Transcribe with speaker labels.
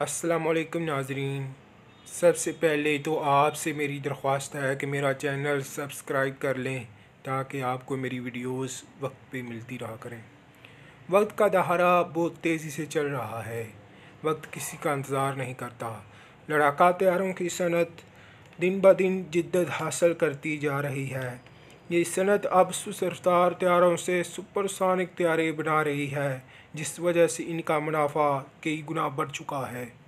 Speaker 1: असलकम नाजरीन सबसे पहले तो आपसे मेरी दरख्वास्त है कि मेरा चैनल सब्सक्राइब कर लें ताकि आपको मेरी वीडियोस वक्त पे मिलती रहा करें वक्त का दहारा बहुत तेज़ी से चल रहा है वक्त किसी का इंतज़ार नहीं करता लड़ाका तैयारों की सनत दिन ब दिन जिद्दत हासिल करती जा रही है ये सनत अब सुसरफ्तार त्यारों से सुपरसानिक त्यारे बना रही है जिस वजह से इनका मुनाफा कई गुना बढ़ चुका है